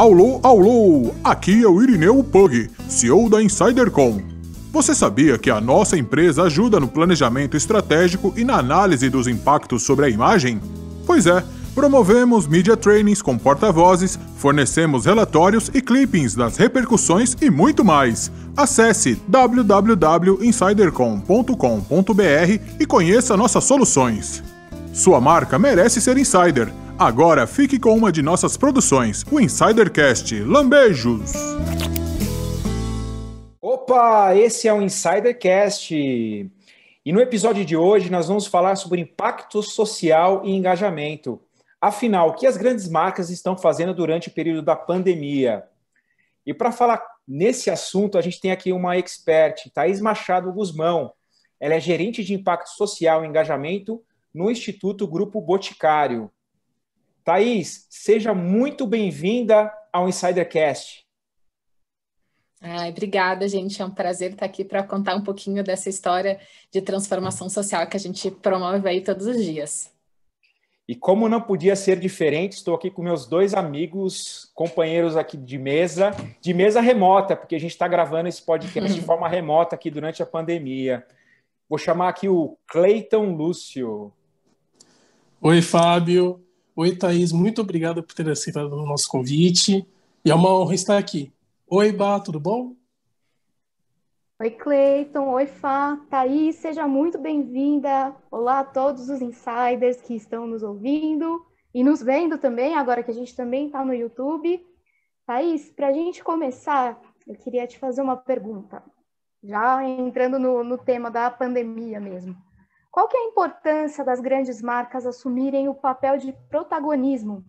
Alô, alô! Aqui é o Irineu Pug, CEO da Insidercom. Você sabia que a nossa empresa ajuda no planejamento estratégico e na análise dos impactos sobre a imagem? Pois é, promovemos media trainings com porta-vozes, fornecemos relatórios e clippings das repercussões e muito mais. Acesse www.insidercom.com.br e conheça nossas soluções. Sua marca merece ser insider. Agora fique com uma de nossas produções, o Insidercast. Lambejos! Opa, esse é o Insidercast. E no episódio de hoje nós vamos falar sobre impacto social e engajamento. Afinal, o que as grandes marcas estão fazendo durante o período da pandemia? E para falar nesse assunto, a gente tem aqui uma expert, Thaís Machado Guzmão. Ela é gerente de impacto social e engajamento no Instituto Grupo Boticário. Thaís, seja muito bem-vinda ao Insidercast. Ai, obrigada, gente. É um prazer estar aqui para contar um pouquinho dessa história de transformação social que a gente promove aí todos os dias. E como não podia ser diferente, estou aqui com meus dois amigos, companheiros aqui de mesa, de mesa remota, porque a gente está gravando esse podcast de forma remota aqui durante a pandemia. Vou chamar aqui o Cleiton Lúcio. Oi, Fábio. Oi, Thaís, muito obrigado por ter aceitado o nosso convite. E é uma honra estar aqui. Oi, Bá, tudo bom? Oi, Cleiton. Oi, Fá. Thaís, seja muito bem-vinda. Olá a todos os insiders que estão nos ouvindo e nos vendo também, agora que a gente também está no YouTube. Thaís, para a gente começar, eu queria te fazer uma pergunta, já entrando no, no tema da pandemia mesmo. Qual que é a importância das grandes marcas assumirem o papel de protagonismo,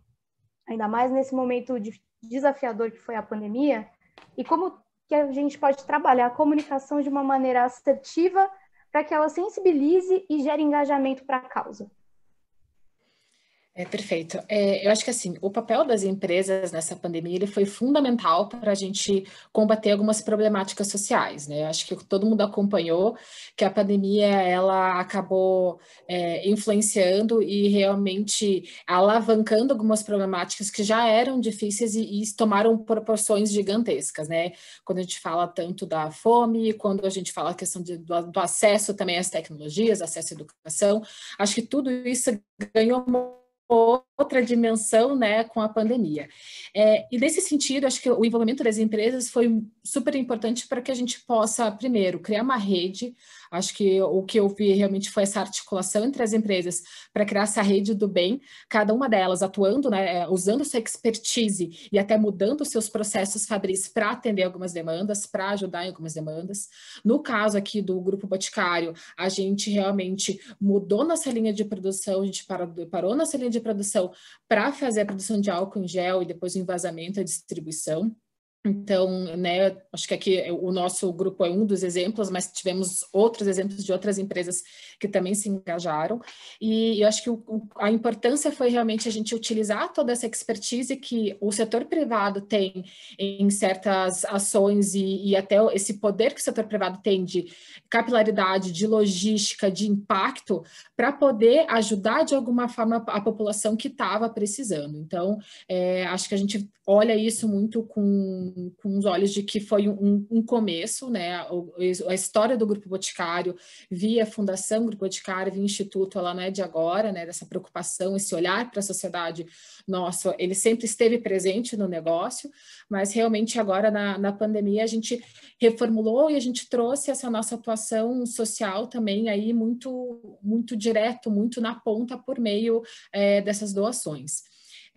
ainda mais nesse momento desafiador que foi a pandemia, e como que a gente pode trabalhar a comunicação de uma maneira assertiva para que ela sensibilize e gere engajamento para a causa? É perfeito. É, eu acho que assim, o papel das empresas nessa pandemia ele foi fundamental para a gente combater algumas problemáticas sociais, né? Eu acho que todo mundo acompanhou que a pandemia ela acabou é, influenciando e realmente alavancando algumas problemáticas que já eram difíceis e, e, tomaram proporções gigantescas, né? Quando a gente fala tanto da fome, quando a gente fala a questão de, do, do acesso também às tecnologias, acesso à educação, acho que tudo isso ganhou outra dimensão né, com a pandemia. É, e nesse sentido, acho que o envolvimento das empresas foi super importante para que a gente possa, primeiro, criar uma rede Acho que o que eu vi realmente foi essa articulação entre as empresas para criar essa rede do bem, cada uma delas atuando, né, é, usando sua expertise e até mudando seus processos fabris para atender algumas demandas, para ajudar em algumas demandas. No caso aqui do Grupo Boticário, a gente realmente mudou nossa linha de produção, a gente parou, parou nossa linha de produção para fazer a produção de álcool em gel e depois o envasamento e a distribuição. Então, né, acho que aqui é, o nosso grupo é um dos exemplos, mas tivemos outros exemplos de outras empresas que também se engajaram. E eu acho que o, a importância foi realmente a gente utilizar toda essa expertise que o setor privado tem em certas ações e, e até esse poder que o setor privado tem de capilaridade, de logística, de impacto, para poder ajudar de alguma forma a população que estava precisando. Então, é, acho que a gente olha isso muito com com, os olhos de que foi um, um começo, né? A, a, história do Grupo Boticário, via Fundação Grupo Boticário, via Instituto, ela não é de agora, né? Dessa preocupação, esse olhar para a sociedade nossa, ele sempre esteve presente no negócio, mas realmente agora na, na pandemia a gente reformulou e a gente trouxe essa nossa atuação social também aí muito, muito direto, muito na ponta por meio é, dessas doações.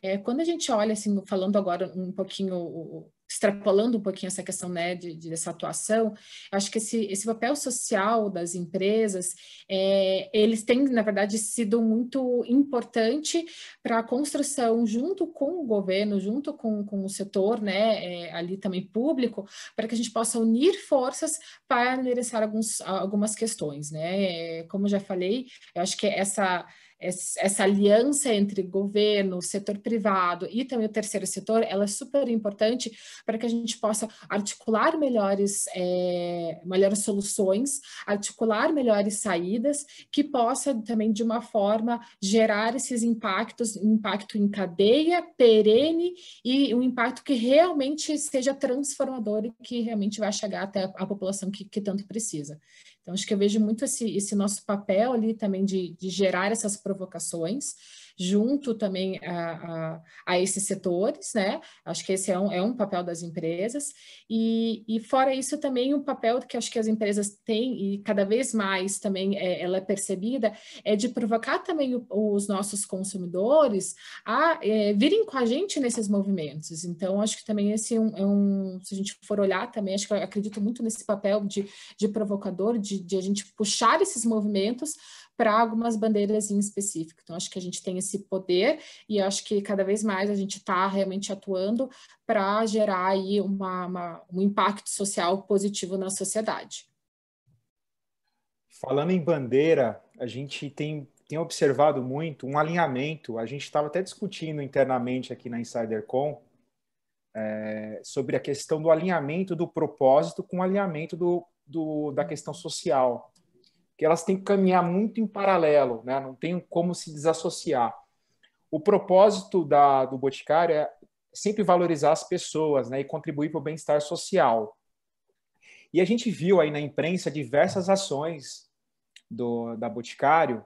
É, quando a gente olha, assim, falando agora um pouquinho extrapolando um pouquinho essa questão né, de, de, dessa atuação, acho que esse, esse papel social das empresas, é, eles têm, na verdade, sido muito importante para a construção, junto com o governo, junto com, com o setor né, é, ali também público, para que a gente possa unir forças para endereçar alguns, algumas questões. Né? É, como já falei, eu acho que essa essa aliança entre governo, setor privado e também o terceiro setor, ela é super importante para que a gente possa articular melhores, é, melhores soluções, articular melhores saídas, que possa também, de uma forma, gerar esses impactos, impacto em cadeia, perene e um impacto que realmente seja transformador e que realmente vai chegar até a população que, que tanto precisa. Então, acho que eu vejo muito esse, esse nosso papel ali também de, de gerar essas provocações, junto também a, a, a esses setores, né? Acho que esse é um, é um papel das empresas. E, e fora isso, também o um papel que acho que as empresas têm, e cada vez mais também é, ela é percebida, é de provocar também o, os nossos consumidores a é, virem com a gente nesses movimentos. Então, acho que também esse é um, é um se a gente for olhar também, acho que acredito muito nesse papel de, de provocador, de, de a gente puxar esses movimentos para algumas bandeiras em específico. Então, acho que a gente tem esse poder e acho que cada vez mais a gente está realmente atuando para gerar aí uma, uma, um impacto social positivo na sociedade. Falando em bandeira, a gente tem, tem observado muito um alinhamento. A gente estava até discutindo internamente aqui na InsiderCon é, sobre a questão do alinhamento do propósito com o alinhamento do, do, da questão social que elas têm que caminhar muito em paralelo, né? não tem como se desassociar. O propósito da, do Boticário é sempre valorizar as pessoas né? e contribuir para o bem-estar social. E a gente viu aí na imprensa diversas ações do, da Boticário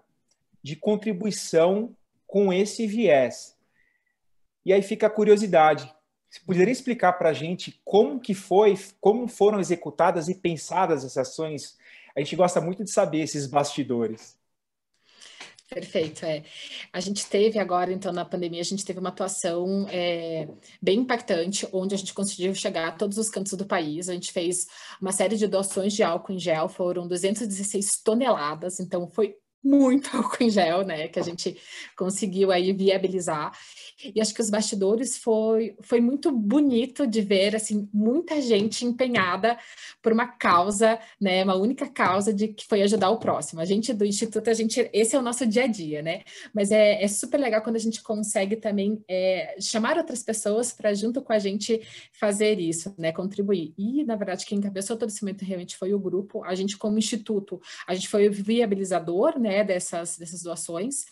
de contribuição com esse viés. E aí fica a curiosidade. Você poderia explicar para a gente como que foi, como foram executadas e pensadas essas ações a gente gosta muito de saber esses bastidores. Perfeito, é. A gente teve agora, então, na pandemia, a gente teve uma atuação é, bem impactante, onde a gente conseguiu chegar a todos os cantos do país. A gente fez uma série de doações de álcool em gel, foram 216 toneladas, então foi muito álcool em gel, né? Que a gente conseguiu aí viabilizar. E acho que os bastidores foi, foi muito bonito de ver, assim, muita gente empenhada por uma causa, né? Uma única causa de que foi ajudar o próximo. A gente do Instituto, a gente, esse é o nosso dia a dia, né? Mas é, é super legal quando a gente consegue também é, chamar outras pessoas para junto com a gente fazer isso, né? Contribuir. E, na verdade, quem encabeçou todo esse momento realmente foi o grupo. A gente, como instituto, a gente foi o viabilizador, né? né, dessas, dessas doações.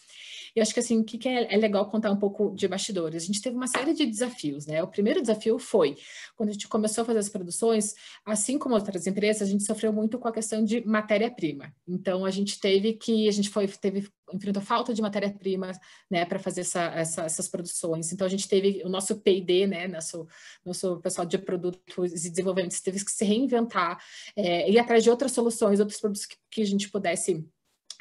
E acho que assim, o que, que é, é, legal contar um pouco de bastidores? A gente teve uma série de desafios, né? O primeiro desafio foi, quando a gente começou a fazer as produções, assim como outras empresas, a gente sofreu muito com a questão de matéria-prima. Então a gente teve que, a gente foi, teve, enfrentou falta de matéria-prima, né, para fazer essa, essa, essas produções. Então a gente teve o nosso P&D, né, nosso, nosso pessoal de produtos e desenvolvimento teve que se reinventar é, e atrás de outras soluções, outros produtos que, que a gente pudesse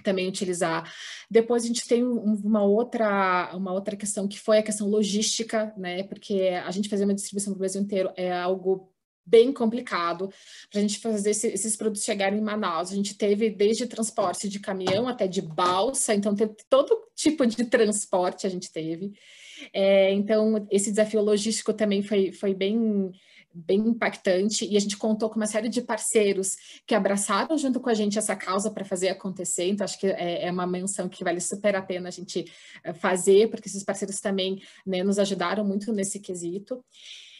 também utilizar. Depois a gente tem uma outra, uma outra questão que foi a questão logística, né? Porque a gente fazer uma distribuição para o Brasil inteiro é algo bem complicado para a gente fazer esse, esses produtos chegarem em Manaus. A gente teve desde transporte de caminhão até de balsa, então teve todo tipo de transporte a gente teve. É, então esse desafio logístico também foi, foi bem bem impactante e a gente contou com uma série de parceiros que abraçaram junto com a gente essa causa para fazer acontecer. Então, acho que é, é, uma menção que vale super a pena a gente eh, fazer, porque esses parceiros também né, nos ajudaram muito nesse quesito.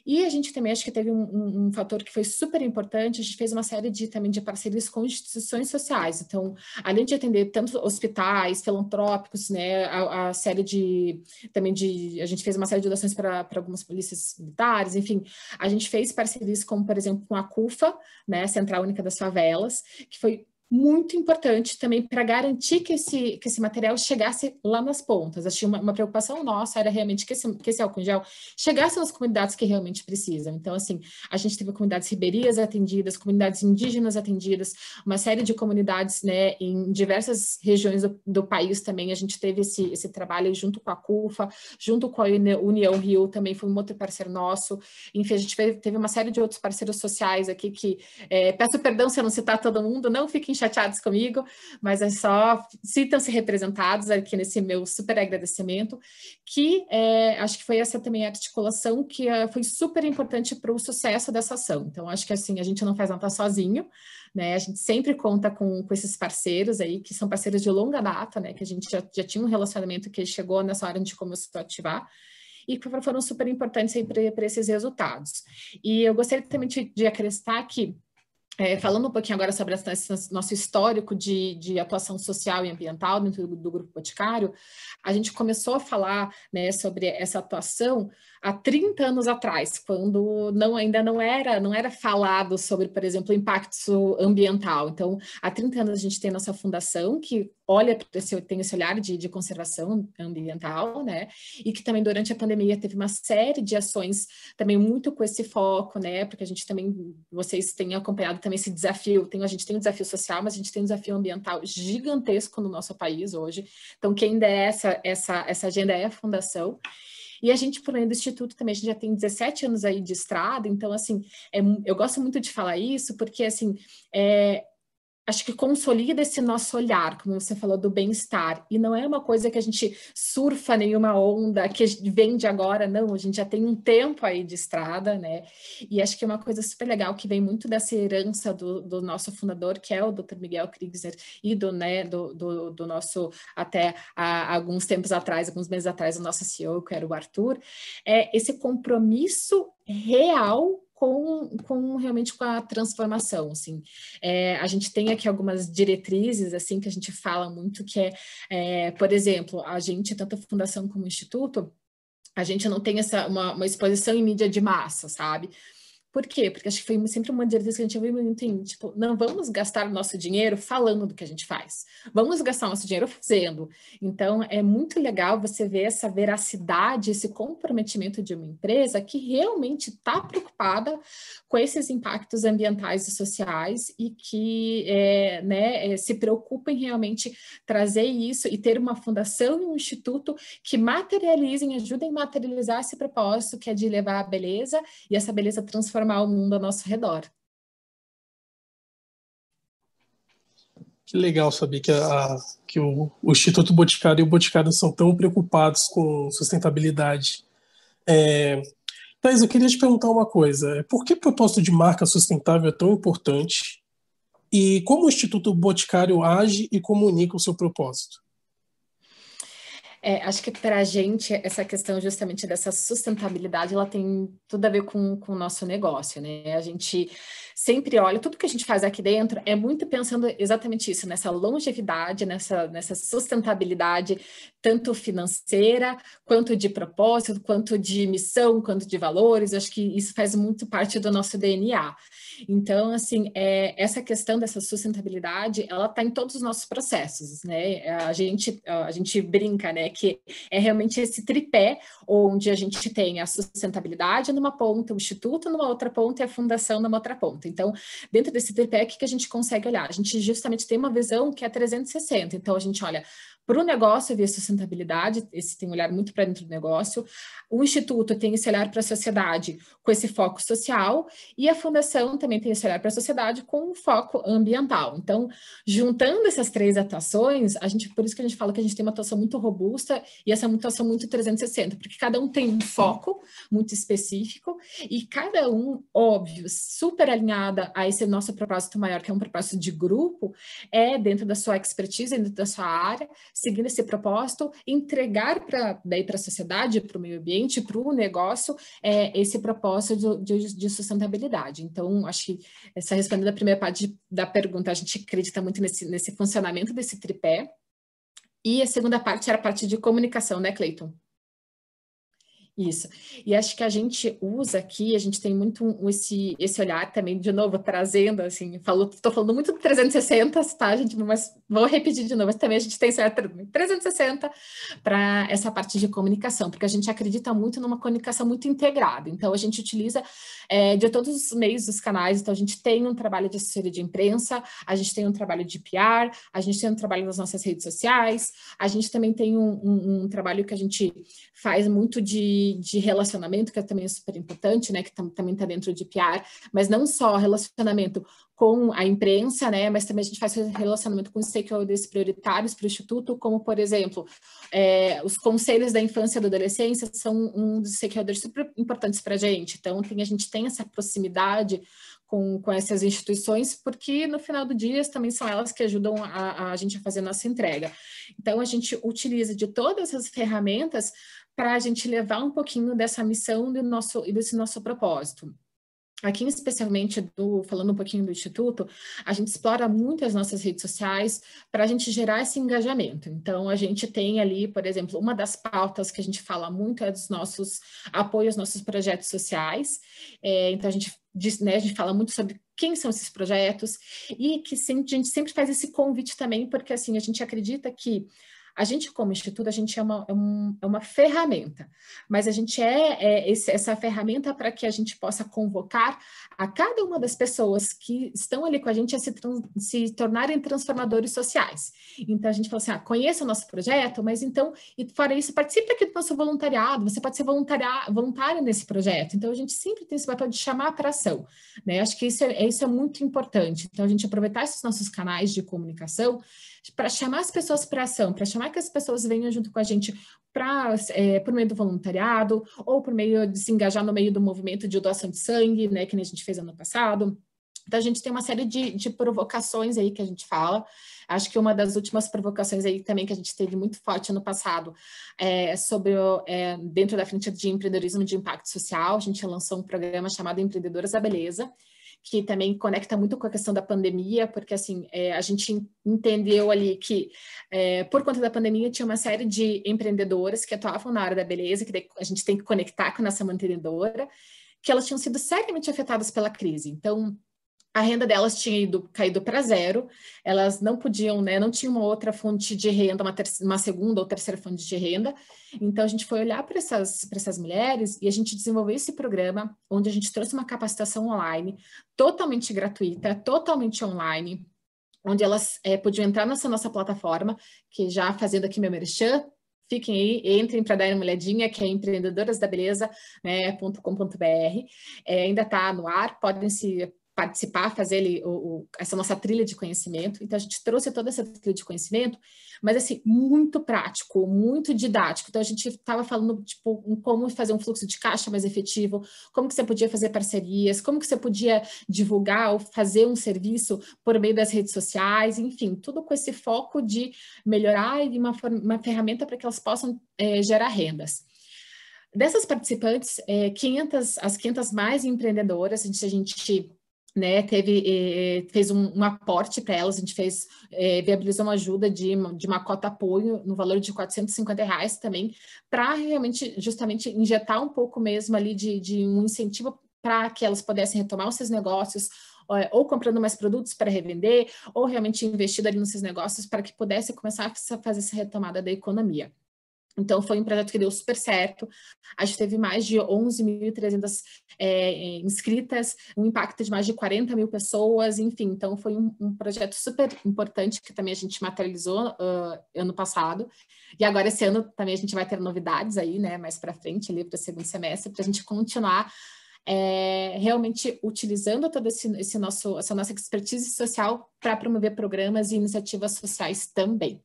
E a gente também acho que teve um, um, um, fator que foi super importante, a gente fez uma série de também de parcerias com instituições sociais. Então, além de atender tanto hospitais, filantrópicos, né, a, a série de também de a gente fez uma série de doações para algumas polícias militares, enfim, a gente fez parcerias como, por exemplo, com a CUFA, né, Central Única das Favelas, que foi muito importante também para garantir que esse, que esse material chegasse lá nas pontas. Achei uma, uma preocupação nossa era realmente que esse, que esse álcool gel chegasse nas comunidades que realmente precisam. Então, assim, a gente teve comunidades ribeirinhas atendidas, comunidades indígenas atendidas, uma série de comunidades, né, em diversas regiões do, do país também. A gente teve esse, esse trabalho junto com a CUFA, junto com a União Rio, também foi um outro parceiro nosso. Enfim, a gente teve uma série de outros parceiros sociais aqui que, é, peço perdão se eu não citar todo mundo, não fiquem chateados comigo, mas é só citam se representados aqui nesse meu super agradecimento, que é, acho que foi essa também a articulação que é, foi super importante para o sucesso dessa ação. Então, acho que assim, a gente não faz nada sozinho, né? A gente sempre conta com, com esses parceiros aí, que são parceiros de longa data, né? Que a gente já, já tinha um relacionamento que chegou nessa hora a gente começou a ativar e que foram super importantes para esses resultados. E eu gostaria também de acrescentar que é, falando um pouquinho agora sobre esse nosso histórico de, de atuação social e ambiental dentro do, do, Grupo Boticário, a gente começou a falar né, sobre essa atuação há 30 anos atrás, quando não ainda não era, não era falado sobre, por exemplo, impacto ambiental. Então, há 30 anos a gente tem a nossa fundação que olha esse, tem esse olhar de, de conservação ambiental, né? E que também durante a pandemia teve uma série de ações também muito com esse foco, né? Porque a gente também, vocês têm acompanhado também esse desafio. Tem, a gente tem um desafio social, mas a gente tem um desafio ambiental gigantesco no nosso país hoje. Então, quem der essa, essa, essa agenda é a fundação. E a gente, por meio do Instituto também, a gente já tem 17 anos aí de estrada, então, assim, é, eu gosto muito de falar isso, porque, assim, é, acho que consolida esse nosso olhar, como você falou, do bem-estar. E não é uma coisa que a gente surfa nenhuma onda que vem de agora, não. A gente já tem um tempo aí de estrada, né? E acho que é uma coisa super legal que vem muito dessa herança do, do nosso fundador, que é o Dr. Miguel Krieger, e do, né, do, do, do nosso, até alguns tempos atrás, alguns meses atrás, o nosso CEO, que era o Arthur, é esse compromisso real com, com realmente com a transformação, assim. É, a gente tem aqui algumas diretrizes, assim, que a gente fala muito, que é, é por exemplo, a gente, tanto a fundação como o instituto, a gente não tem essa, uma, uma exposição em mídia de massa, sabe? Por quê? Porque acho que foi sempre uma diretriz que a gente viu muito em, tipo, não vamos gastar nosso dinheiro falando do que a gente faz. Vamos gastar nosso dinheiro fazendo. Então, é muito legal você ver essa veracidade, esse comprometimento de uma empresa que realmente está preocupada com esses impactos ambientais e sociais e que é, né, é, se preocupem realmente trazer isso e ter uma fundação e um instituto que materializem, ajudem a materializar esse propósito que é de levar a beleza e essa beleza transformar o mundo ao nosso redor. Que legal saber que, a, que o, o, Instituto Boticário e o Boticário são tão preocupados com sustentabilidade. É, Thais, eu queria te perguntar uma coisa. Por que o propósito de marca sustentável é tão importante? E como o Instituto Boticário age e comunica o seu propósito? É, acho que para a gente, essa questão justamente dessa sustentabilidade, ela tem tudo a ver com, com o nosso negócio, né? A gente sempre olha, tudo que a gente faz aqui dentro é muito pensando exatamente isso, nessa longevidade, nessa, nessa sustentabilidade, tanto financeira, quanto de propósito, quanto de missão, quanto de valores. Acho que isso faz muito parte do nosso DNA. Então, assim, é, essa questão dessa sustentabilidade, ela está em todos os nossos processos, né? A gente, a gente brinca, né? que é realmente esse tripé onde a gente tem a sustentabilidade numa ponta, o instituto numa outra ponta e a fundação numa outra ponta. Então, dentro desse tripé, o que a gente consegue olhar? A gente justamente tem uma visão que é 360. Então, a gente olha para o negócio ver sustentabilidade, esse tem um olhar muito para dentro do negócio, o Instituto tem esse olhar para a sociedade com esse foco social, e a Fundação também tem esse olhar para a sociedade com um foco ambiental. Então, juntando essas três atuações, a gente, por isso que a gente fala que a gente tem uma atuação muito robusta e essa é atuação muito 360, porque cada um tem um foco muito específico e cada um, óbvio, super alinhada a esse nosso propósito maior, que é um propósito de grupo, é dentro da sua expertise, dentro da sua área, seguindo esse propósito, entregar para daí para a sociedade, para o meio ambiente, para o negócio, é, esse propósito de, de, de, sustentabilidade. Então, acho que essa respondendo a primeira parte da pergunta, a gente acredita muito nesse, nesse funcionamento desse tripé. E a segunda parte era a parte de comunicação, né, Cleiton? Isso. E acho que a gente usa aqui, a gente tem muito esse, esse olhar também, de novo, trazendo, assim, estou falando muito de 360, tá, gente? Mas vou repetir de novo, mas também a gente tem esse 360 para essa parte de comunicação, porque a gente acredita muito numa comunicação muito integrada. Então, a gente utiliza é, de todos os meios dos canais, então a gente tem um trabalho de assessoria de imprensa, a gente tem um trabalho de PR, a gente tem um trabalho nas nossas redes sociais, a gente também tem um, um, um trabalho que a gente faz muito de de, relacionamento, que é também é super importante, né, que tam, também está dentro de PR, mas não só relacionamento com a imprensa, né, mas também a gente faz relacionamento com stakeholders prioritários para o Instituto, como, por exemplo, é, os conselhos da infância e da adolescência são um dos stakeholders super importantes para a gente, então tem, a gente tem essa proximidade com, com, essas instituições, porque no final do dia também são elas que ajudam a, a gente a fazer nossa entrega. Então, a gente utiliza de todas as ferramentas para a gente levar um pouquinho dessa missão do nosso, desse nosso propósito. Aqui, especialmente, do, falando um pouquinho do Instituto, a gente explora muito as nossas redes sociais para a gente gerar esse engajamento. Então, a gente tem ali, por exemplo, uma das pautas que a gente fala muito é dos nossos apoios, nossos projetos sociais. É, então, a gente, diz, né, a gente fala muito sobre quem são esses projetos e que sempre, a gente sempre faz esse convite também, porque assim, a gente acredita que a gente, como instituto, a gente é uma, é um, é uma ferramenta, mas a gente é, é esse, essa ferramenta para que a gente possa convocar a cada uma das pessoas que estão ali com a gente a se, se tornarem transformadores sociais. Então, a gente fala assim, ah, conheça o nosso projeto, mas então, e fora isso, participe aqui do nosso voluntariado, você pode ser voluntário nesse projeto. Então, a gente sempre tem esse papel de chamar para ação, né? Acho que isso é, isso é muito importante. Então, a gente aproveitar esses nossos canais de comunicação para chamar as pessoas para ação, para chamar que as pessoas venham junto com a gente pra, é, por meio do voluntariado ou por meio de se engajar no meio do movimento de doação de sangue, né, que a gente fez ano passado. Então, a gente tem uma série de, de, provocações aí que a gente fala. Acho que uma das últimas provocações aí também que a gente teve muito forte ano passado é sobre, o, é, dentro da frente de empreendedorismo de impacto social, a gente lançou um programa chamado Empreendedoras da Beleza, que também conecta muito com a questão da pandemia, porque assim é, a gente entendeu ali que é, por conta da pandemia tinha uma série de empreendedoras que atuavam na área da beleza, que a gente tem que conectar com a nossa mantenedora, que elas tinham sido seriamente afetadas pela crise. Então a renda delas tinha ido, caído para zero, elas não podiam, né, não tinha uma outra fonte de renda, uma, uma segunda ou terceira fonte de renda. Então, a gente foi olhar para essas, essas mulheres e a gente desenvolveu esse programa, onde a gente trouxe uma capacitação online, totalmente gratuita, totalmente online, onde elas é, podiam entrar nessa nossa plataforma, que já fazendo aqui meu merchan, fiquem aí, entrem para dar uma olhadinha, que é empreendedorasdabeleza.com.br, né, é, ainda está no ar, podem se participar, fazer ele, o, o, essa nossa trilha de conhecimento. Então, a gente trouxe toda essa trilha de conhecimento, mas, assim, muito prático, muito didático. Então, a gente estava falando, tipo, em como fazer um fluxo de caixa mais efetivo, como que você podia fazer parcerias, como que você podia divulgar ou fazer um serviço por meio das redes sociais, enfim, tudo com esse foco de melhorar e uma, uma ferramenta para que elas possam é, gerar rendas. Dessas participantes, é, 500, as 500 mais empreendedoras, a gente, a gente né, teve, eh, eh, fez um, um aporte para elas, a gente fez, é, viabilizou uma ajuda de, de uma cota apoio no valor de 450 reais também, para realmente, justamente, injetar um pouco mesmo ali de, de um incentivo para que elas pudessem retomar os seus negócios, é, ou comprando mais produtos para revender, ou realmente investindo ali nos seus negócios para que pudesse começar a fazer essa retomada da economia. Então, foi um projeto que deu super certo. A gente teve mais de 11.300 é, inscritas, um impacto de mais de 40 mil pessoas, enfim. Então, foi um, um projeto super importante que também a gente materializou uh, ano passado. E agora, esse ano, também a gente vai ter novidades aí, né, mais para frente, ali para o segundo semestre, para a gente continuar é, realmente utilizando todo esse, esse nosso, essa nossa expertise social para promover programas e iniciativas sociais também.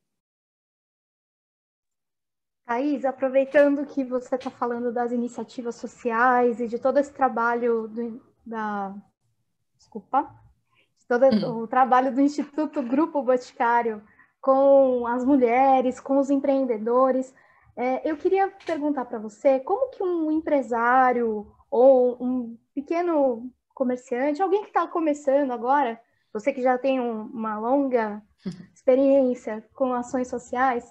Thaís, aproveitando que você está falando das iniciativas sociais e de todo esse trabalho do, da. Desculpa. De todo uhum. o trabalho do Instituto Grupo Boticário com as mulheres, com os empreendedores. É, eu queria perguntar para você como que um empresário ou um pequeno comerciante, alguém que está começando agora, você que já tem um, uma longa uhum. experiência com ações sociais,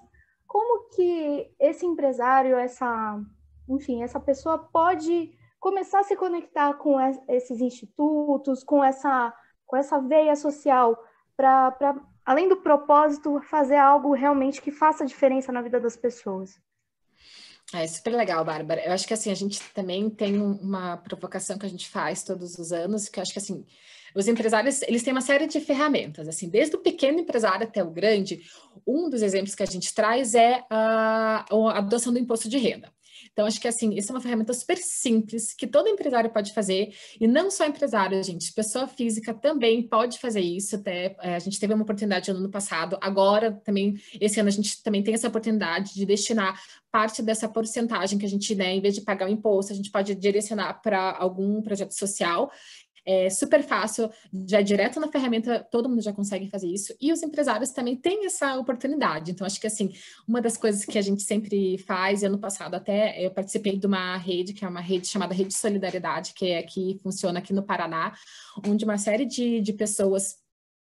como que esse empresário, essa, enfim, essa pessoa pode começar a se conectar com esses institutos, com essa, com essa veia social, para, além do propósito, fazer algo realmente que faça diferença na vida das pessoas? É super legal, Bárbara. Eu acho que assim, a gente também tem uma provocação que a gente faz todos os anos, que eu acho que assim, os empresários, eles têm uma série de ferramentas, assim, desde o pequeno empresário até o grande. Um dos exemplos que a gente traz é a, a adoção do imposto de renda. Então, acho que assim, isso é uma ferramenta super simples que todo empresário pode fazer, e não só empresário, gente, pessoa física também pode fazer isso. Até é, a gente teve uma oportunidade no ano passado, agora também, esse ano a gente também tem essa oportunidade de destinar parte dessa porcentagem que a gente, né, em vez de pagar o imposto, a gente pode direcionar para algum projeto social. É super fácil, já é direto na ferramenta, todo mundo já consegue fazer isso. E os empresários também têm essa oportunidade. Então, acho que assim, uma das coisas que a gente sempre faz, ano passado até eu participei de uma rede, que é uma rede chamada Rede Solidariedade, que é que funciona aqui no Paraná, onde uma série de, de pessoas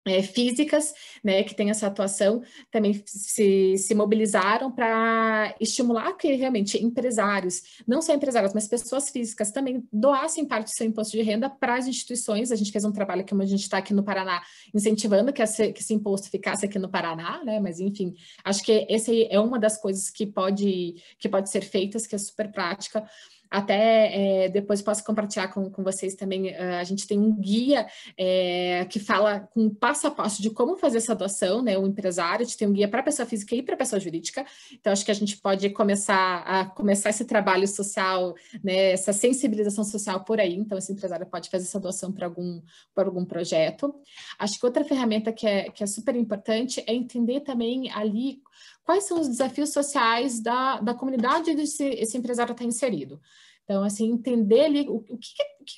é, físicas, né, que tem essa atuação, também se, se mobilizaram para estimular que realmente empresários, não só empresários, mas pessoas físicas também doassem parte do seu imposto de renda para as instituições. A gente fez um trabalho que a gente está aqui no Paraná incentivando que esse, que esse imposto ficasse aqui no Paraná, né, mas enfim, acho que essa é uma das coisas que pode, que pode ser feitas, que é super prática até é, depois posso compartilhar com, com vocês também. Uh, a gente tem um guia é, que fala com passo a passo de como fazer essa doação, né? O empresário, a gente tem um guia para pessoa física e para pessoa jurídica. Então, acho que a gente pode começar a começar esse trabalho social, né? Essa sensibilização social por aí. Então, esse empresário pode fazer essa doação para algum, algum projeto. Acho que outra ferramenta que é, que é super importante é entender também ali quais são os desafios sociais da, da comunidade onde esse, esse empresário está inserido. Então, assim, entender ali o, que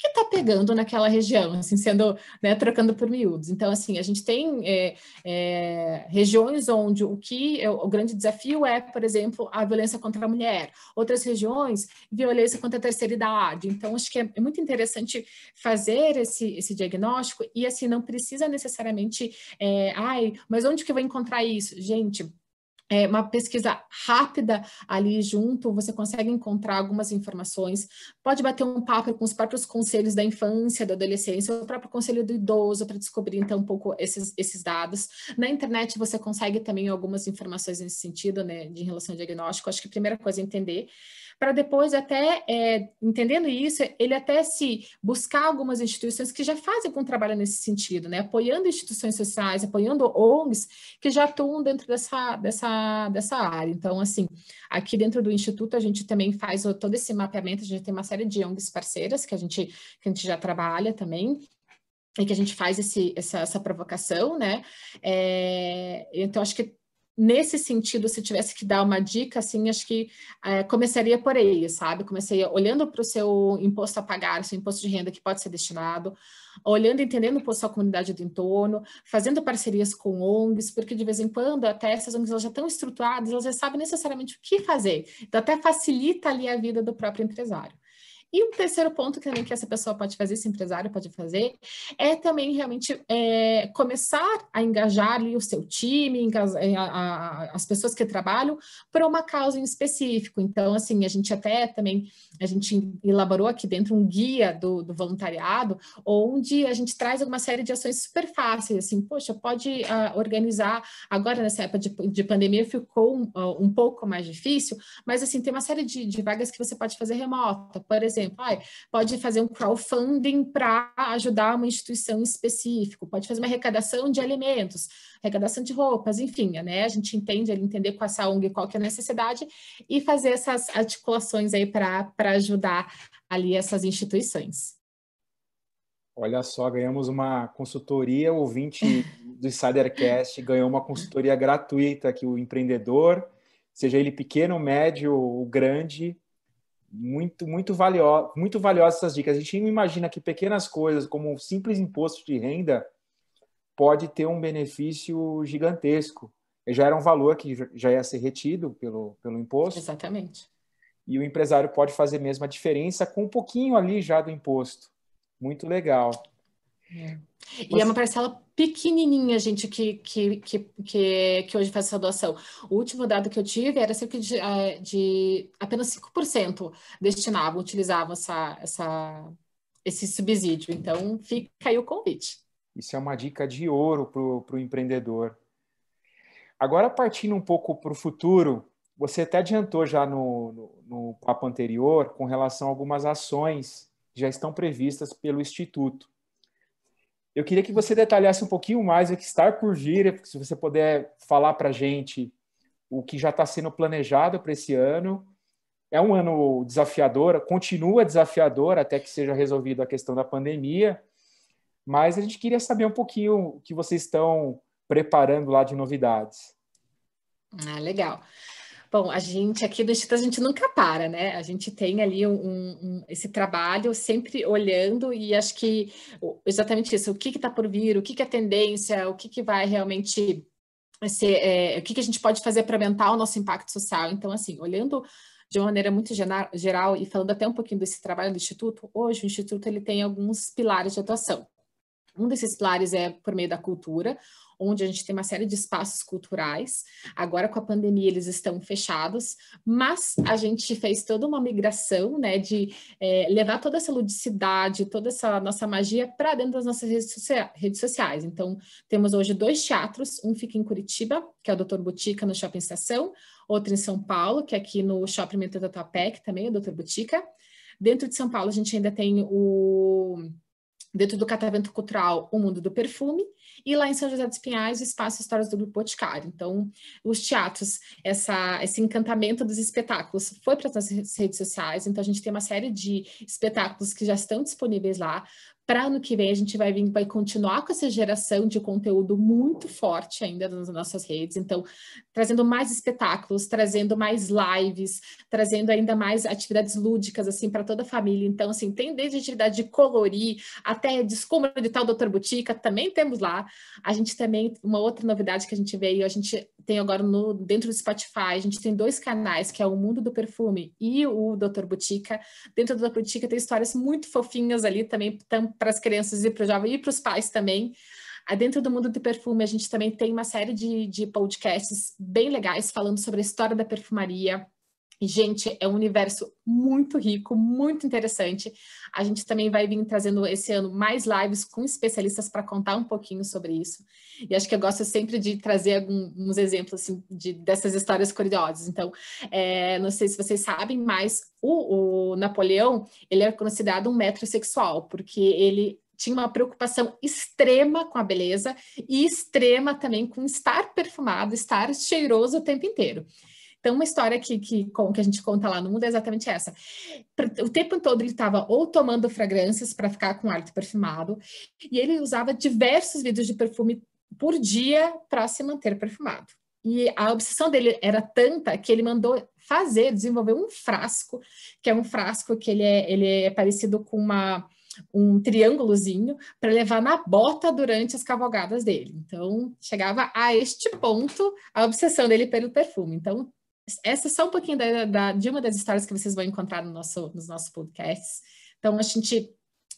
está pegando naquela região, assim, sendo, né, trocando por miúdos. Então, assim, a gente tem é, é, regiões onde o que é, o grande desafio é, por exemplo, a violência contra a mulher. Outras regiões, violência contra a terceira idade. Então, acho que é, é muito interessante fazer esse, esse diagnóstico e, assim, não precisa necessariamente, é, ai, mas onde que eu vou encontrar isso? Gente, é uma pesquisa rápida ali junto, você consegue encontrar algumas informações, pode bater um papo com os próprios conselhos da infância, da adolescência, o próprio conselho do idoso para descobrir então um pouco esses, esses dados. Na internet você consegue também algumas informações nesse sentido, né, de relação ao diagnóstico. Acho que a primeira coisa é entender para depois até, é, entendendo isso, ele até se buscar algumas instituições que já fazem algum trabalho nesse sentido, né? apoiando instituições sociais, apoiando ONGs que já atuam dentro dessa, dessa, dessa área. Então, assim, aqui dentro do Instituto a gente também faz todo esse mapeamento, a gente tem uma série de ONGs parceiras que a gente, que a gente já trabalha também, e que a gente faz esse, essa, essa provocação, né? É, então, acho que nesse sentido, se tivesse que dar uma dica, assim, acho que é, começaria por aí, sabe? Começaria olhando para o seu imposto a pagar, seu imposto de renda que pode ser destinado, olhando, entendendo a sua comunidade do entorno, fazendo parcerias com ONGs, porque de vez em quando até essas ONGs elas já estão estruturadas, elas já sabem necessariamente o que fazer. Então, até facilita ali a vida do próprio empresário. E um terceiro ponto também que essa pessoa pode fazer, esse empresário pode fazer, é também realmente é, começar a engajar ali, o seu time, é, a, a, as pessoas que trabalham para uma causa em específico. Então, assim, a gente até também, a gente elaborou aqui dentro um guia do, do voluntariado, onde a gente traz uma série de ações super fáceis, assim, poxa, pode ah, organizar, agora nessa época de, de pandemia ficou um, ah, um, pouco mais difícil, mas assim, tem uma série de, de vagas que você pode fazer remota, por exemplo, exemplo, ah, pode fazer um crowdfunding para ajudar uma instituição específica, pode fazer uma arrecadação de alimentos, arrecadação de roupas, enfim, né? A gente entende, ele entender com essa ONG qual que é a necessidade e fazer essas articulações aí para ajudar ali essas instituições. Olha só, ganhamos uma consultoria, o ouvinte do Insidercast ganhou uma consultoria gratuita que o empreendedor, seja ele pequeno, médio ou grande, muito, muito, valio, muito valiosas essas dicas. A gente não imagina que pequenas coisas, como um simples imposto de renda, pode ter um benefício gigantesco. Já era um valor que já ia ser retido pelo, pelo imposto. Exatamente. E o empresário pode fazer mesmo a diferença com um pouquinho ali já do imposto. Muito legal. É. E Você... é uma parcela pequenininha, gente, que, que, que, que, que hoje faz essa doação. O último dado que eu tive era cerca de, ah, de apenas 5% destinavam, utilizavam essa, essa, esse subsídio. Então, fica aí o convite. Isso é uma dica de ouro para o empreendedor. Agora, partindo um pouco para o futuro, você até adiantou já no, no, no papo anterior com relação a algumas ações que já estão previstas pelo Instituto. Eu queria que você detalhasse um pouquinho mais o que está por vir, se você puder falar para a gente o que já está sendo planejado para esse ano. É um ano desafiador, continua desafiador até que seja resolvida a questão da pandemia, mas a gente queria saber um pouquinho o que vocês estão preparando lá de novidades. Ah, legal. Bom, a gente aqui do Instituto, a gente nunca para, né? A gente tem ali um, um, esse trabalho sempre olhando e acho que exatamente isso, o que está por vir, o que, que é tendência, o que, que vai realmente ser, é, o que, que a gente pode fazer para aumentar o nosso impacto social. Então, assim, olhando de uma maneira muito geral e falando até um pouquinho desse trabalho do Instituto, hoje o Instituto ele tem alguns pilares de atuação. Um desses pilares é por meio da cultura, onde a gente tem uma série de espaços culturais. Agora, com a pandemia, eles estão fechados, mas a gente fez toda uma migração, né, de é, levar toda essa ludicidade, toda essa nossa magia para dentro das nossas redes, sociais. Então, temos hoje dois teatros, um fica em Curitiba, que é o Doutor Botica, no Shopping Estação, outro em São Paulo, que é aqui no Shopping Mentor da Tapec, também, é o Doutor Botica. Dentro de São Paulo, a gente ainda tem o dentro do Catavento Cultural, o Mundo do Perfume, e lá em São José dos Pinhais, o Espaço Histórias do Grupo Boticário. Então, os teatros, essa, esse encantamento dos espetáculos foi para as redes sociais, então a gente tem uma série de espetáculos que já estão disponíveis lá, para ano que vem, a gente vai vir, vai continuar com essa geração de conteúdo muito forte ainda nas nossas redes. Então, trazendo mais espetáculos, trazendo mais lives, trazendo ainda mais atividades lúdicas, assim, para toda a família. Então, assim, tem desde atividade de colorir até descubra de tal Doutor Butica, também temos lá. A gente também, uma outra novidade que a gente veio, a gente tem agora no, dentro do Spotify, a gente tem dois canais, que é o Mundo do Perfume e o Doutor Butica. Dentro do Doutor Butica tem histórias muito fofinhas ali também, para as crianças e para os jovens e para os pais também. Ah, dentro do mundo do perfume, a gente também tem uma série de, de podcasts bem legais falando sobre a história da perfumaria, Gente, é um universo muito rico, muito interessante. A gente também vai vir trazendo esse ano mais lives com especialistas para contar um pouquinho sobre isso. E acho que eu gosto sempre de trazer alguns exemplos assim, de, dessas histórias curiosas. Então, é, não sei se vocês sabem, mas o, o Napoleão ele é considerado um metrosexual, porque ele tinha uma preocupação extrema com a beleza e extrema também com estar perfumado, estar cheiroso o tempo inteiro. Então, uma história que, que, que a gente conta lá no mundo é exatamente essa. O tempo todo ele estava ou tomando fragrâncias para ficar com ar perfumado, e ele usava diversos vidros de perfume por dia para se manter perfumado. E a obsessão dele era tanta que ele mandou fazer, desenvolver um frasco, que é um frasco que ele é, ele é parecido com uma, um triângulozinho para levar na bota durante as cavalgadas dele. Então, chegava a este ponto a obsessão dele pelo perfume. Então, essa é só um pouquinho da, da, de uma das histórias que vocês vão encontrar no nosso, nos nossos podcasts. Então, a gente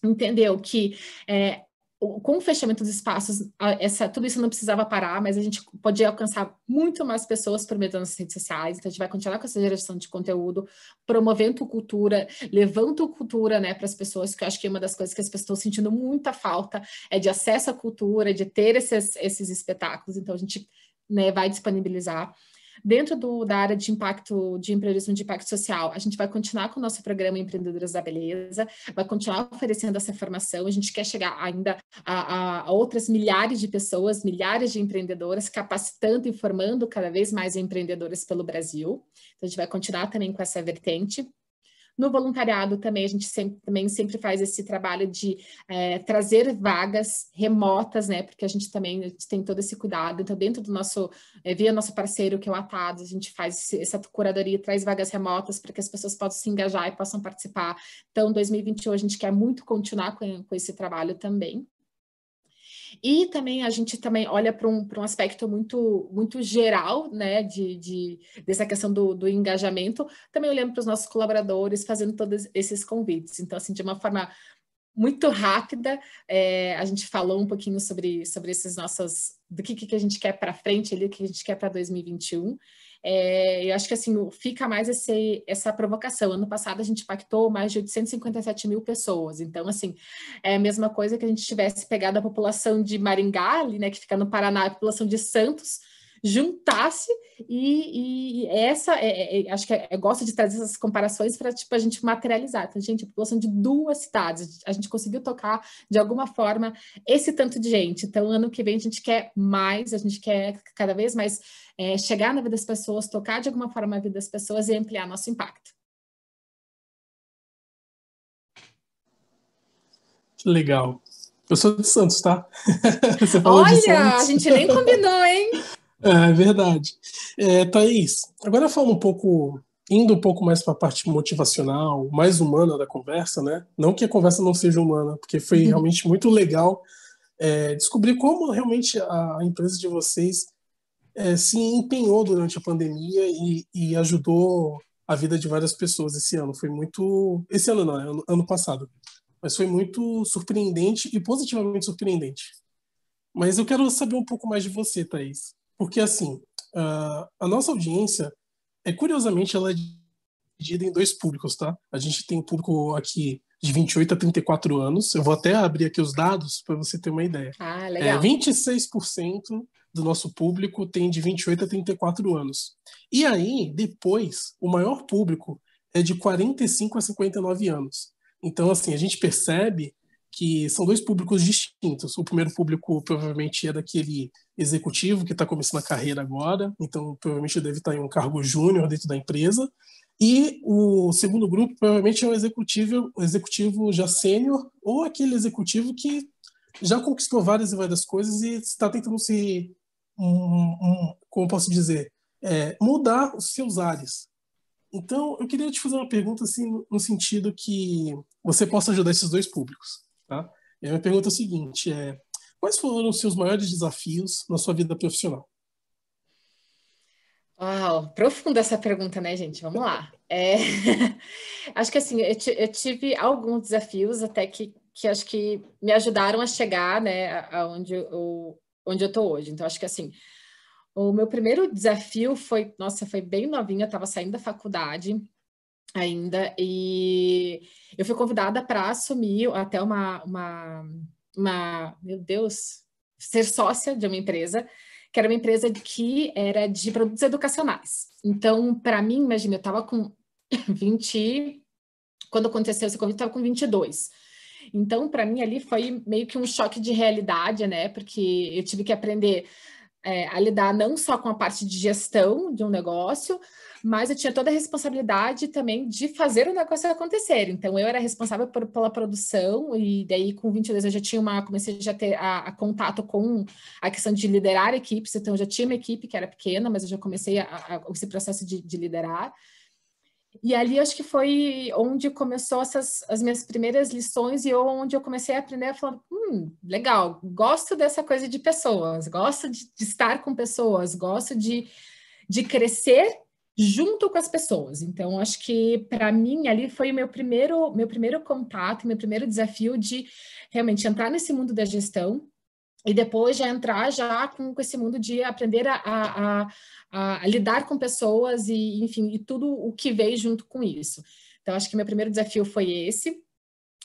entendeu que é, com o fechamento dos espaços, essa, tudo isso não precisava parar, mas a gente podia alcançar muito mais pessoas por meio das nossas redes sociais. Então, a gente vai continuar com essa geração de conteúdo, promovendo cultura, levando cultura né, para as pessoas, que eu acho que é uma das coisas que as pessoas estão sentindo muita falta, é de acesso à cultura, de ter esses, esses espetáculos. Então, a gente né, vai disponibilizar Dentro do, da área de impacto, de empreendedorismo de impacto social, a gente vai continuar com o nosso programa Empreendedoras da Beleza, vai continuar oferecendo essa formação, a gente quer chegar ainda a, a, a outras milhares de pessoas, milhares de empreendedoras, capacitando e formando cada vez mais empreendedoras pelo Brasil. Então, a gente vai continuar também com essa vertente. No voluntariado também, a gente sempre, também sempre faz esse trabalho de é, trazer vagas remotas, né? Porque a gente também a gente tem todo esse cuidado. Então, dentro do nosso, é, via nosso parceiro, que é o Atados, a gente faz esse, essa curadoria, traz vagas remotas para que as pessoas possam se engajar e possam participar. Então, 2021, a gente quer muito continuar com, com esse trabalho também. E também a gente também olha para um, um aspecto muito, muito geral, né, de, de dessa questão do, do engajamento, também olhando para os nossos colaboradores, fazendo todos esses convites. Então, assim, de uma forma muito rápida, é, a gente falou um pouquinho sobre, sobre esses nossos, do que, que a gente quer para frente ali, o que a gente quer para 2021. É, eu acho que assim fica mais esse, essa provocação. Ano passado a gente impactou mais de 857 mil pessoas. Então, assim, é a mesma coisa que a gente tivesse pegado a população de Maringá, ali, né, que fica no Paraná, a população de Santos, juntasse e, e essa, é, é, é acho que eu é, é, gosto de trazer essas comparações para tipo, a gente materializar. Então, gente, a população de duas cidades, a gente conseguiu tocar de alguma forma esse tanto de gente. Então, ano que vem a gente quer mais, a gente quer cada vez mais é, chegar na vida das pessoas, tocar de alguma forma a vida das pessoas e ampliar nosso impacto. Legal. Eu sou de Santos, tá? Olha, de Santos. a gente nem combinou, hein? É, é verdade. É, Thaís, agora fala um pouco, indo um pouco mais para a parte motivacional, mais humana da conversa, né? Não que a conversa não seja humana, porque foi uhum. realmente muito legal é, descobrir como realmente a empresa de vocês é, se empenhou durante a pandemia e, e, ajudou a vida de várias pessoas esse ano. Foi muito. Esse ano não, é ano, ano passado. Mas foi muito surpreendente e positivamente surpreendente. Mas eu quero saber um pouco mais de você, Thaís. Porque, assim, a nossa audiência, é curiosamente, ela é dividida em dois públicos, tá? A gente tem um público aqui de 28 a 34 anos. Eu vou até abrir aqui os dados para você ter uma ideia. Ah, é, legal. É, 26% do nosso público tem de 28 a 34 anos. E aí, depois, o maior público é de 45 a 59 anos. Então, assim, a gente percebe que são dois públicos distintos. O primeiro público provavelmente é daquele executivo que está começando a carreira agora, então provavelmente deve estar tá em um cargo júnior dentro da empresa. E o segundo grupo provavelmente é o executivo, executivo já sênior ou aquele executivo que já conquistou várias e várias coisas e está tentando se, um, um, como posso dizer, é, mudar os seus ares. Então, eu queria te fazer uma pergunta assim, no sentido que você possa ajudar esses dois públicos. Tá? E a minha pergunta é o seguinte: é, quais foram os seus maiores desafios na sua vida profissional? Uau, profunda essa pergunta, né, gente? Vamos lá. É, acho que assim, eu, eu, tive alguns desafios até que, que acho que me ajudaram a chegar, né, aonde eu, onde eu tô hoje. Então, acho que assim, o meu primeiro desafio foi, nossa, foi bem novinha, eu estava saindo da faculdade, ainda, e eu fui convidada para assumir até uma, uma, uma, meu Deus, ser sócia de uma empresa, que era uma empresa que era de produtos educacionais. Então, para mim, imagina, eu estava com 20, quando aconteceu esse convite, eu estava com 22. Então, para mim, ali foi meio que um choque de realidade, né? Porque eu tive que aprender é, a lidar não só com a parte de gestão de um negócio, mas eu tinha toda a responsabilidade também de fazer o negócio acontecer. Então eu era responsável por, pela produção e daí com 22 eu já tinha uma comecei já ter a, a contato com a questão de liderar equipes. Então eu já tinha uma equipe que era pequena, mas eu já comecei a, a, esse processo de, de liderar. E ali acho que foi onde começou essas as minhas primeiras lições e onde eu comecei a aprender a falar, hum, legal, gosto dessa coisa de pessoas, gosto de, de estar com pessoas, gosto de, de crescer junto com as pessoas. Então acho que para mim ali foi o meu primeiro meu primeiro contato, meu primeiro desafio de realmente entrar nesse mundo da gestão e depois já entrar já com, com esse mundo de aprender a, a, a, a, lidar com pessoas e, enfim, e tudo o que veio junto com isso. Então, acho que meu primeiro desafio foi esse.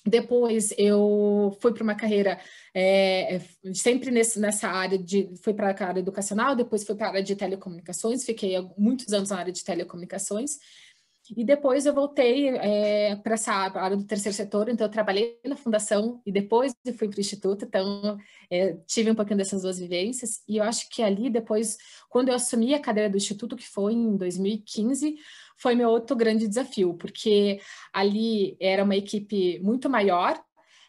Depois eu fui para uma carreira é, é sempre nesse, nessa área de fui para a área educacional, depois fui para a área de telecomunicações, fiquei muitos anos na área de telecomunicações e depois eu voltei é, eh, para essa área do terceiro setor, então eu trabalhei na fundação e depois eu fui para o instituto, então é, tive um pouquinho dessas duas vivências. E eu acho que ali depois, quando eu assumi a cadeira do instituto, que foi em 2015, foi meu outro grande desafio, porque ali era uma equipe muito maior,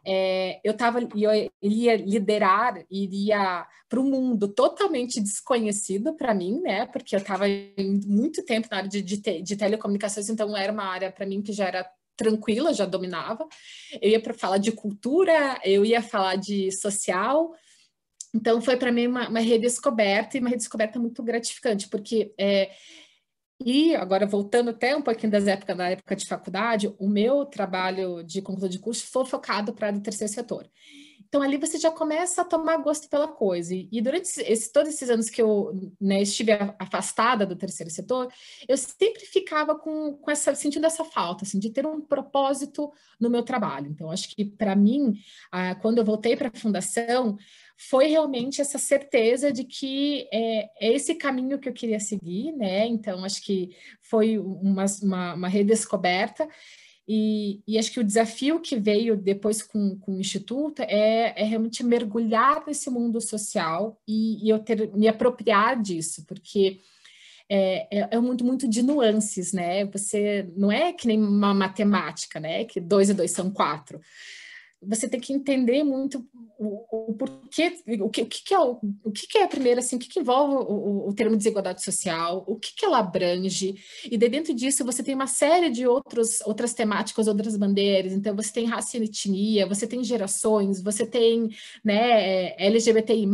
é, eu estava eu iria liderar, iria para um mundo totalmente desconhecido para mim, né? Porque eu estava muito tempo na área de, de, te, de telecomunicações, então era uma área para mim que já era tranquila, já dominava. Eu ia para falar de cultura, eu ia falar de social. Então foi para mim uma, uma redescoberta e uma redescoberta muito gratificante, porque é, e agora, voltando até um pouquinho das épocas, da época de faculdade, o meu trabalho de conclusão de curso foi focado para o terceiro setor. Então, ali você já começa a tomar gosto pela coisa. E, durante esse, todos esses anos que eu né, estive afastada do terceiro setor, eu sempre ficava com, com essa, sentindo essa falta, assim, de ter um propósito no meu trabalho. Então, acho que, para mim, ah, quando eu voltei para a fundação, foi realmente essa certeza de que é, é, esse caminho que eu queria seguir, né? Então, acho que foi uma, uma, uma redescoberta. E, e, acho que o desafio que veio depois com, com o Instituto é, é, realmente mergulhar nesse mundo social e, e eu ter, me apropriar disso, porque é, é, é um mundo muito de nuances, né? Você não é que nem uma matemática, né? Que dois e dois são quatro você tem que entender muito o, o porquê, o que, o que, é o, o que, é primeiro assim, o que, que envolve o, o, termo desigualdade social, o que, que ela abrange, e dentro disso você tem uma série de outros, outras temáticas, outras bandeiras, então você tem raça e etnia, você tem gerações, você tem né, é, LGBTI,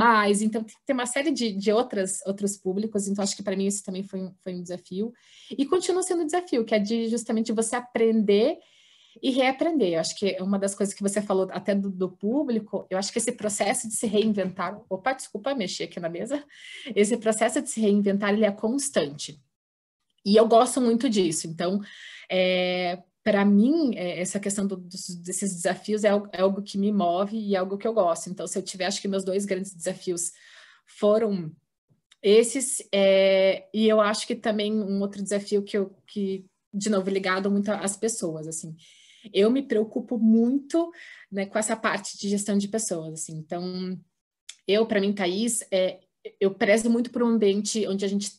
então tem uma série de, de outras, outros públicos, então acho que para mim isso também foi um, foi um desafio, e continua sendo um desafio, que é de justamente você aprender e reaprender. Eu acho que uma das coisas que você falou até do, do, público, eu acho que esse processo de se reinventar, opa, desculpa, mexi aqui na mesa, esse processo de se reinventar, ele é constante. E eu gosto muito disso. Então, é, para mim, é, essa questão do, dos, desses desafios é, é algo que me move e é algo que eu gosto. Então, se eu tiver, acho que meus dois grandes desafios foram esses, é, e eu acho que também um outro desafio que eu, que, de novo, ligado muito às pessoas, assim, eu me preocupo muito né, com essa parte de gestão de pessoas. Assim. Então, eu, para mim, Thaís, é, eu prezo muito por um ambiente onde a gente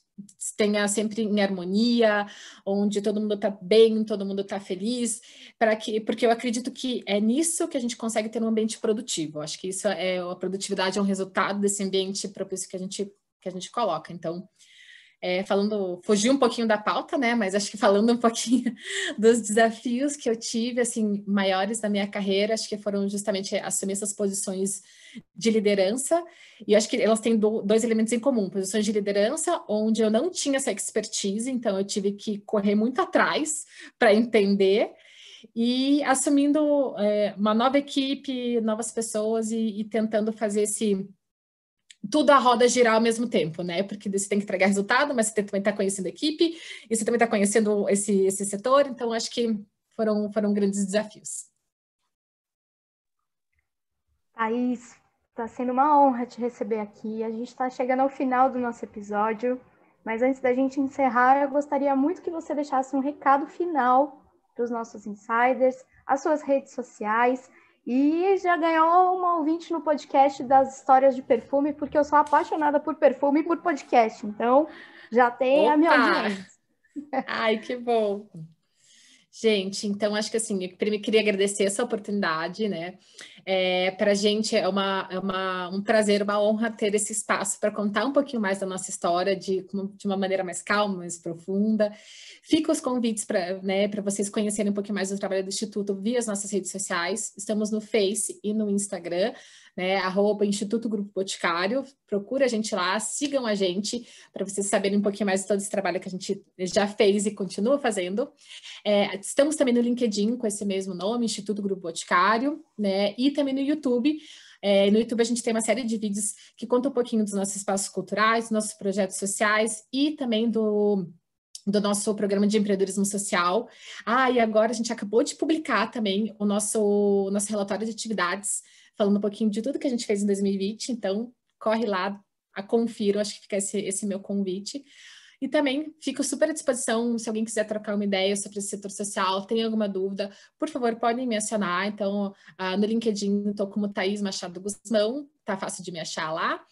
tenha sempre em harmonia, onde todo mundo está bem, todo mundo está feliz, para que porque eu acredito que é nisso que a gente consegue ter um ambiente produtivo. Acho que isso é a produtividade é um resultado desse ambiente propício que a gente que a gente coloca. Então, é, falando, fugi um pouquinho da pauta, né? Mas acho que falando um pouquinho dos desafios que eu tive, assim, maiores na minha carreira, acho que foram justamente assumir essas posições de liderança. E acho que elas têm dois elementos em comum: posições de liderança, onde eu não tinha essa expertise, então eu tive que correr muito atrás para entender e assumindo é, uma nova equipe, novas pessoas e, e, tentando fazer esse tudo a roda girar ao mesmo tempo, né? Porque você tem que entregar resultado, mas você também está conhecendo a equipe e você também está conhecendo esse, esse setor, então acho que foram, foram grandes desafios. Thaís, está sendo uma honra te receber aqui. A gente está chegando ao final do nosso episódio, mas antes da gente encerrar, eu gostaria muito que você deixasse um recado final para os nossos insiders, as suas redes sociais e já ganhou uma ouvinte no podcast das histórias de perfume, porque eu sou apaixonada por perfume e por podcast. Então, já tem Opa! a minha audiência. Ai, que bom! Gente, então acho que assim, eu queria agradecer essa oportunidade, né? É, para a gente é, uma, é uma, um prazer, uma honra ter esse espaço para contar um pouquinho mais da nossa história de, de uma maneira mais calma, mais profunda. Fico os convites para né, vocês conhecerem um pouquinho mais do trabalho do Instituto via as nossas redes sociais. Estamos no Face e no Instagram né? Arroba Instituto Grupo Boticário, procura a gente lá, sigam a gente para vocês saberem um pouquinho mais de todo esse trabalho que a gente já fez e continua fazendo. É, estamos também no LinkedIn com esse mesmo nome, Instituto Grupo Boticário, né? E também no YouTube. É, no YouTube a gente tem uma série de vídeos que conta um pouquinho dos nossos espaços culturais, dos nossos projetos sociais e também do do nosso programa de empreendedorismo social. Ah, e agora a gente acabou de publicar também o nosso, nosso relatório de atividades falando um pouquinho de tudo que a gente fez em 2020. Então, corre lá, a confira, acho que fica esse, esse meu convite. E também fico super à disposição se alguém quiser trocar uma ideia sobre esse setor social, tem alguma dúvida, por favor, podem me acionar. Então, ah, no LinkedIn estou como Thaís Machado Guzmão, tá fácil de me achar lá.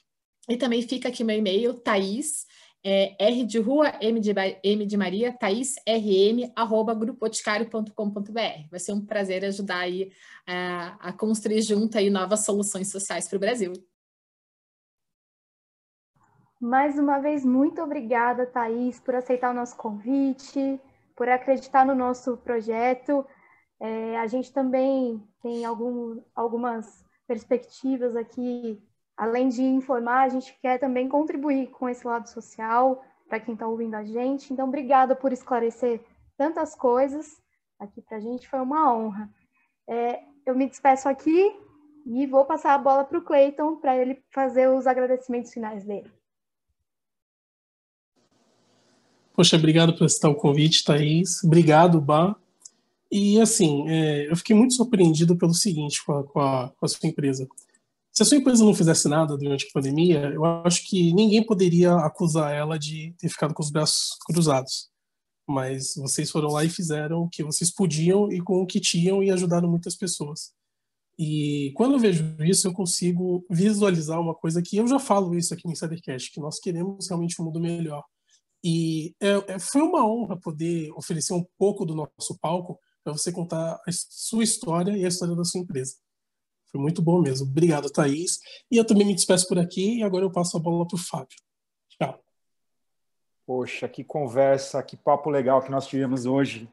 E também fica aqui meu e-mail, Thaís, é, R de rua, M de, M de Maria, Thaís, RM, arroba grupoticário.com.br. Vai ser um prazer ajudar aí a, é, a construir junto aí novas soluções sociais para o Brasil. Mais uma vez, muito obrigada, Thaís, por aceitar o nosso convite, por acreditar no nosso projeto. É, a gente também tem algum, algumas perspectivas aqui Além de informar, a gente quer também contribuir com esse lado social para quem está ouvindo a gente. Então, obrigada por esclarecer tantas coisas aqui para a gente, foi uma honra. É, eu me despeço aqui e vou passar a bola para o Cleiton para ele fazer os agradecimentos finais dele. Poxa, obrigado por aceitar o convite, Thaís. Obrigado, Bá. E, assim, é, eu fiquei muito surpreendido pelo seguinte com a, com a, com a sua empresa se a sua empresa não fizesse nada durante a pandemia, eu acho que ninguém poderia acusar ela de ter ficado com os braços cruzados. Mas vocês foram lá e fizeram o que vocês podiam e com o que tinham e ajudaram muitas pessoas. E quando eu vejo isso, eu consigo visualizar uma coisa que eu já falo isso aqui no Insidercast, que nós queremos realmente um mundo melhor. E é, é, foi uma honra poder oferecer um pouco do nosso palco para você contar a sua história e a história da sua empresa. Foi muito bom mesmo. Obrigado, Thaís. E eu também me despeço por aqui e agora eu passo a bola para o Fábio. Tchau. Poxa, que conversa, que papo legal que nós tivemos hoje.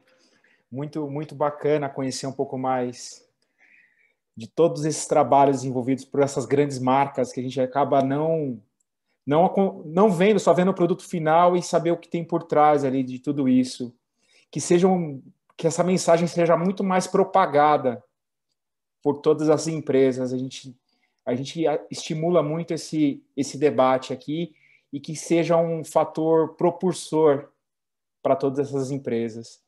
Muito, muito bacana conhecer um pouco mais de todos esses trabalhos envolvidos por essas grandes marcas que a gente acaba não não, não vendo, só vendo o produto final e saber o que tem por trás ali de tudo isso. Que sejam que essa mensagem seja muito mais propagada por todas as empresas. A gente, a gente estimula muito esse, esse debate aqui e que seja um fator propulsor para todas essas empresas.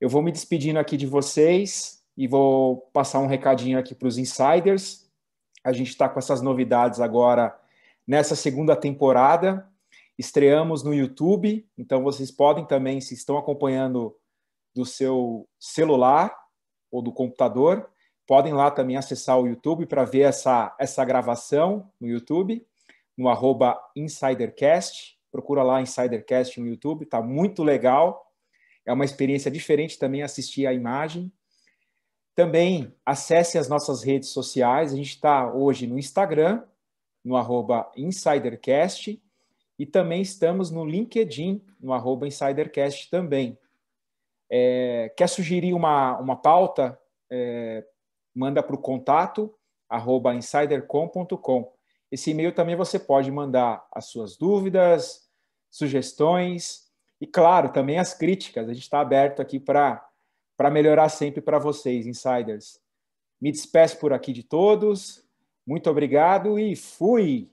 Eu vou me despedindo aqui de vocês e vou passar um recadinho aqui para os insiders. A gente está com essas novidades agora nessa segunda temporada. Estreamos no YouTube, então vocês podem também, se estão acompanhando do seu celular ou do computador, Podem lá também acessar o YouTube para ver essa, essa gravação no YouTube, no arroba InsiderCast. Procura lá InsiderCast no YouTube, tá muito legal. É uma experiência diferente também assistir a imagem. Também acesse as nossas redes sociais. A gente está hoje no Instagram, no arroba InsiderCast, e também estamos no LinkedIn, no arroba InsiderCast também. É, quer sugerir uma, uma pauta é, manda para o contato arroba insidercom.com. Esse e-mail também você pode mandar as suas dúvidas, sugestões e, claro, também as críticas. A gente está aberto aqui para melhorar sempre para vocês, insiders. Me despeço por aqui de todos. Muito obrigado e fui!